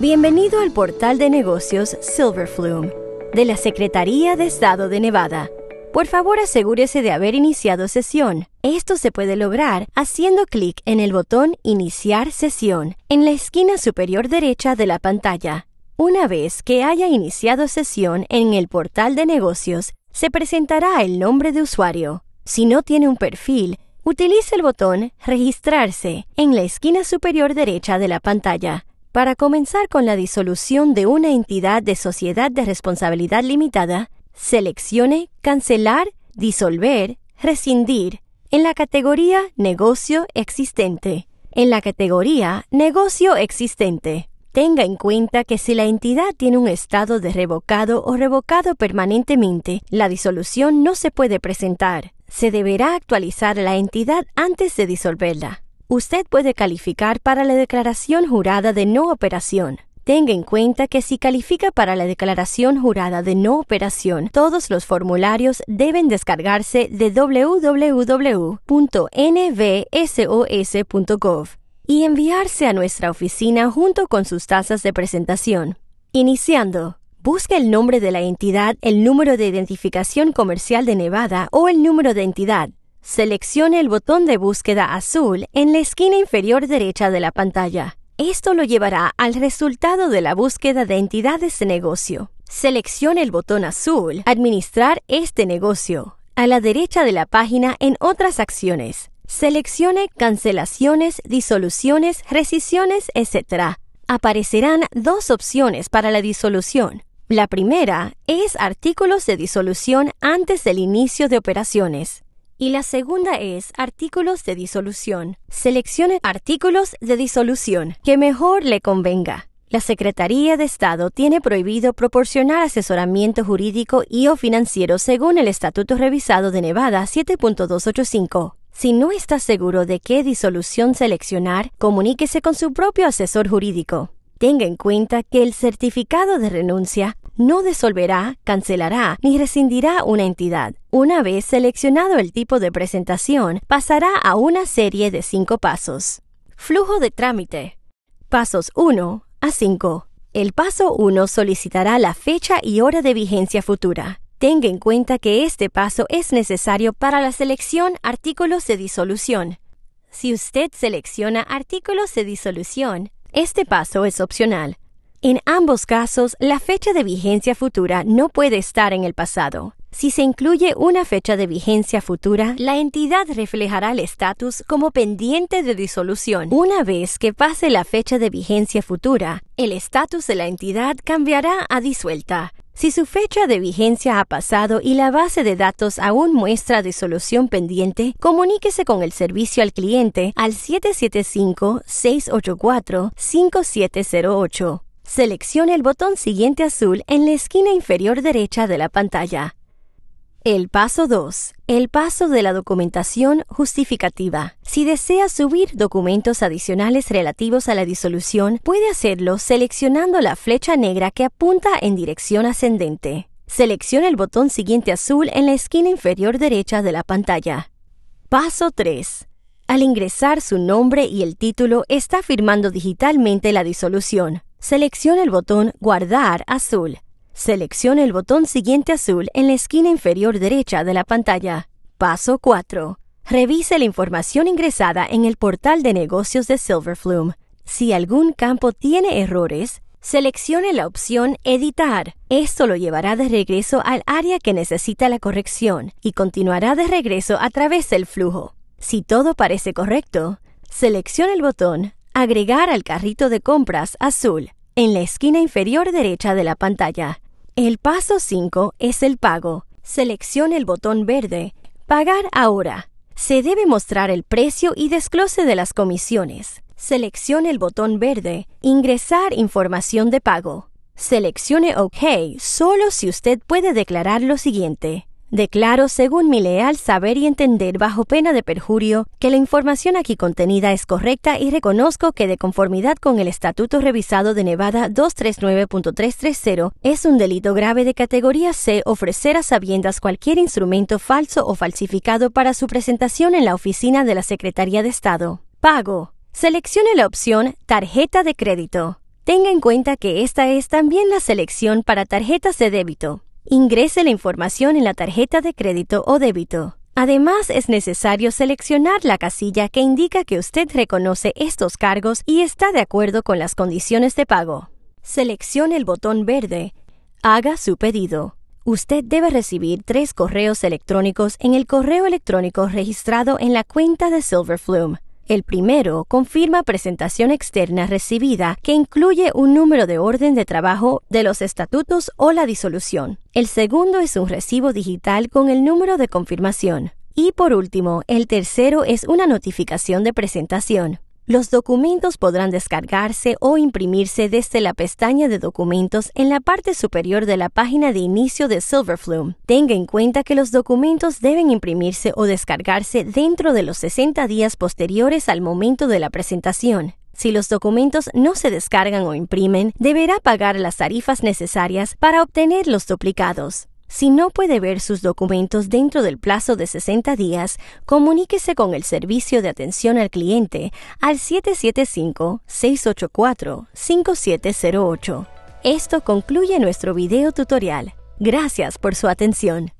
Bienvenido al portal de negocios Silverflume de la Secretaría de Estado de Nevada. Por favor, asegúrese de haber iniciado sesión. Esto se puede lograr haciendo clic en el botón Iniciar sesión en la esquina superior derecha de la pantalla. Una vez que haya iniciado sesión en el portal de negocios, se presentará el nombre de usuario. Si no tiene un perfil, utilice el botón Registrarse en la esquina superior derecha de la pantalla. Para comenzar con la disolución de una entidad de sociedad de responsabilidad limitada, seleccione cancelar, disolver, rescindir en la categoría negocio existente. En la categoría negocio existente, tenga en cuenta que si la entidad tiene un estado de revocado o revocado permanentemente, la disolución no se puede presentar. Se deberá actualizar la entidad antes de disolverla. Usted puede calificar para la declaración jurada de no operación. Tenga en cuenta que si califica para la declaración jurada de no operación, todos los formularios deben descargarse de www.nvsos.gov y enviarse a nuestra oficina junto con sus tasas de presentación. Iniciando, busque el nombre de la entidad, el número de identificación comercial de Nevada o el número de entidad. Seleccione el botón de búsqueda azul en la esquina inferior derecha de la pantalla. Esto lo llevará al resultado de la búsqueda de entidades de negocio. Seleccione el botón azul Administrar este negocio. A la derecha de la página en Otras acciones. Seleccione Cancelaciones, Disoluciones, Rescisiones, etc. Aparecerán dos opciones para la disolución. La primera es artículos de disolución antes del inicio de operaciones y la segunda es artículos de disolución. Seleccione artículos de disolución que mejor le convenga. La Secretaría de Estado tiene prohibido proporcionar asesoramiento jurídico y o financiero según el Estatuto Revisado de Nevada 7.285. Si no está seguro de qué disolución seleccionar, comuníquese con su propio asesor jurídico. Tenga en cuenta que el certificado de renuncia no disolverá, cancelará ni rescindirá una entidad. Una vez seleccionado el tipo de presentación, pasará a una serie de cinco pasos. Flujo de trámite. Pasos 1 a 5. El paso 1 solicitará la fecha y hora de vigencia futura. Tenga en cuenta que este paso es necesario para la selección artículos de disolución. Si usted selecciona artículos de disolución, este paso es opcional. En ambos casos, la fecha de vigencia futura no puede estar en el pasado. Si se incluye una fecha de vigencia futura, la entidad reflejará el estatus como pendiente de disolución. Una vez que pase la fecha de vigencia futura, el estatus de la entidad cambiará a disuelta. Si su fecha de vigencia ha pasado y la base de datos aún muestra disolución pendiente, comuníquese con el servicio al cliente al 775-684-5708 seleccione el botón siguiente azul en la esquina inferior derecha de la pantalla. El paso 2. El paso de la documentación justificativa. Si desea subir documentos adicionales relativos a la disolución, puede hacerlo seleccionando la flecha negra que apunta en dirección ascendente. Seleccione el botón siguiente azul en la esquina inferior derecha de la pantalla. Paso 3. Al ingresar su nombre y el título, está firmando digitalmente la disolución. Seleccione el botón Guardar azul. Seleccione el botón siguiente azul en la esquina inferior derecha de la pantalla. Paso 4. Revise la información ingresada en el portal de negocios de Silverflume. Si algún campo tiene errores, seleccione la opción Editar. Esto lo llevará de regreso al área que necesita la corrección y continuará de regreso a través del flujo. Si todo parece correcto, seleccione el botón Agregar al carrito de compras azul en la esquina inferior derecha de la pantalla. El paso 5 es el pago. Seleccione el botón verde Pagar ahora. Se debe mostrar el precio y desglose de las comisiones. Seleccione el botón verde Ingresar información de pago. Seleccione OK solo si usted puede declarar lo siguiente. Declaro, según mi leal saber y entender bajo pena de perjurio, que la información aquí contenida es correcta y reconozco que de conformidad con el Estatuto Revisado de Nevada 239.330 es un delito grave de categoría C ofrecer a sabiendas cualquier instrumento falso o falsificado para su presentación en la oficina de la Secretaría de Estado. Pago. Seleccione la opción Tarjeta de crédito. Tenga en cuenta que esta es también la selección para tarjetas de débito. Ingrese la información en la tarjeta de crédito o débito. Además, es necesario seleccionar la casilla que indica que usted reconoce estos cargos y está de acuerdo con las condiciones de pago. Seleccione el botón verde. Haga su pedido. Usted debe recibir tres correos electrónicos en el correo electrónico registrado en la cuenta de Silverflume. El primero confirma presentación externa recibida que incluye un número de orden de trabajo de los estatutos o la disolución. El segundo es un recibo digital con el número de confirmación. Y por último, el tercero es una notificación de presentación. Los documentos podrán descargarse o imprimirse desde la pestaña de documentos en la parte superior de la página de inicio de Silverflume. Tenga en cuenta que los documentos deben imprimirse o descargarse dentro de los 60 días posteriores al momento de la presentación. Si los documentos no se descargan o imprimen, deberá pagar las tarifas necesarias para obtener los duplicados. Si no puede ver sus documentos dentro del plazo de 60 días, comuníquese con el Servicio de Atención al Cliente al 775-684-5708. Esto concluye nuestro video tutorial. Gracias por su atención.